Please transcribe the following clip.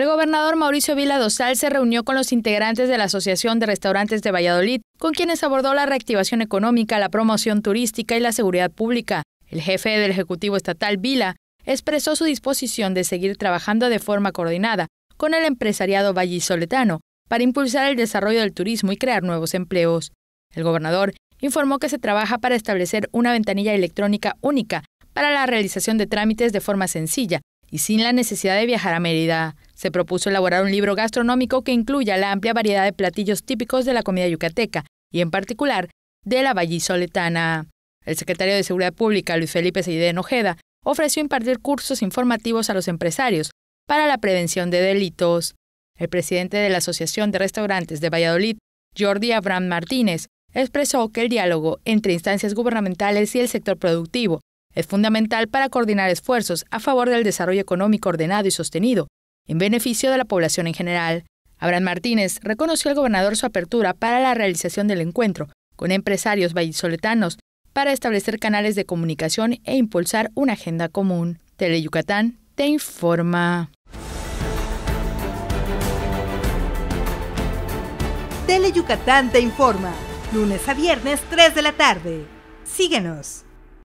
El gobernador Mauricio Vila Dosal se reunió con los integrantes de la Asociación de Restaurantes de Valladolid, con quienes abordó la reactivación económica, la promoción turística y la seguridad pública. El jefe del Ejecutivo Estatal, Vila, expresó su disposición de seguir trabajando de forma coordinada con el empresariado vallisoletano para impulsar el desarrollo del turismo y crear nuevos empleos. El gobernador informó que se trabaja para establecer una ventanilla electrónica única para la realización de trámites de forma sencilla y sin la necesidad de viajar a Mérida. Se propuso elaborar un libro gastronómico que incluya la amplia variedad de platillos típicos de la comida yucateca y en particular de la vallisoletana. El secretario de Seguridad Pública, Luis Felipe Seide Ojeda, ofreció impartir cursos informativos a los empresarios para la prevención de delitos. El presidente de la Asociación de Restaurantes de Valladolid, Jordi Abraham Martínez, expresó que el diálogo entre instancias gubernamentales y el sector productivo es fundamental para coordinar esfuerzos a favor del desarrollo económico ordenado y sostenido en beneficio de la población en general. Abraham Martínez reconoció al gobernador su apertura para la realización del encuentro con empresarios vallisoletanos para establecer canales de comunicación e impulsar una agenda común. TeleYucatán Yucatán te informa. TeleYucatán te informa. Lunes a viernes 3 de la tarde. Síguenos.